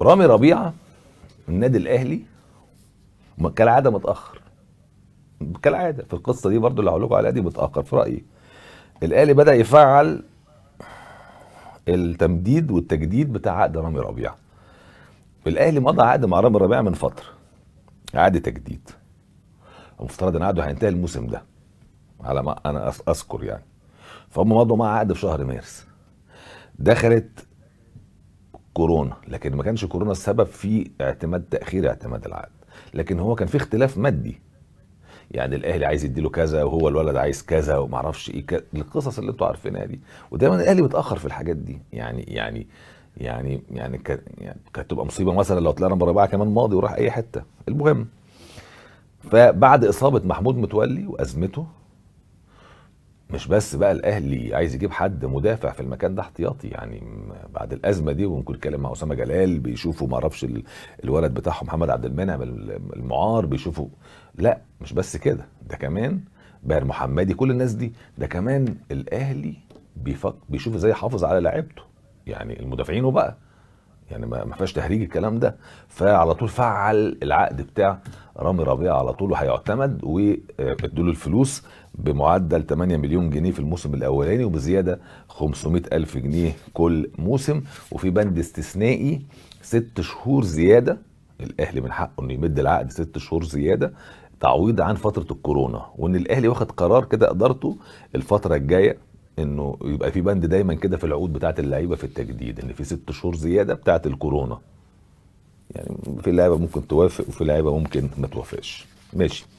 رامي ربيعه النادي الاهلي كالعاده متاخر كالعاده في القصه دي برضو اللي هقول لكم عليها دي متاخر في رايي الاهلي بدا يفعل التمديد والتجديد بتاع عقد رامي ربيعه الاهلي مضى عقد مع رامي ربيعه من فتره عقد تجديد المفترض ان عقده هينتهي الموسم ده على ما انا اذكر يعني فهم مضوا مع عقد في شهر مارس دخلت كورونا لكن ما كانش كورونا السبب في اعتماد تاخير اعتماد العقد لكن هو كان في اختلاف مادي يعني الاهلي عايز يديله كذا وهو الولد عايز كذا وما اعرفش ايه ك... القصص اللي انتوا عارفينها دي ودايما الاهلي متاخر في الحاجات دي يعني يعني يعني يعني, يعني كانت يعني تبقى مصيبه مثلا لو طلعنا بربعه كمان ماضي وراح اي حته المهم فبعد اصابه محمود متولي وازمته مش بس بقى الاهلي عايز يجيب حد مدافع في المكان ده احتياطي يعني بعد الازمه دي ونكون يتكلم مع اسامه جلال بيشوفوا ما اعرفش الولد بتاعهم محمد عبد المنعم المعار بيشوفوا لا مش بس كده ده كمان باهر محمدي كل الناس دي ده كمان الاهلي بيفك بيشوف ازاي يحافظ على لعيبته يعني المدافعين بقى يعني ما فيهاش تهريج الكلام ده فعلى طول فعل العقد بتاع رامي ربيعه على طول وهيعتمد وادوا له الفلوس بمعدل 8 مليون جنيه في الموسم الاولاني وبزياده 500 الف جنيه كل موسم وفي بند استثنائي ست شهور زياده الاهلي من حقه انه يمد العقد ست شهور زياده تعويض عن فتره الكورونا وان الاهلي واخد قرار كده ادارته الفتره الجايه انه يبقى في بند دايما كده في العقود بتاعه اللعيبه في التجديد ان في ست شهور زياده بتاعه الكورونا يعني في لعيبه ممكن توافق وفي لعيبه ممكن ما توافقش ماشي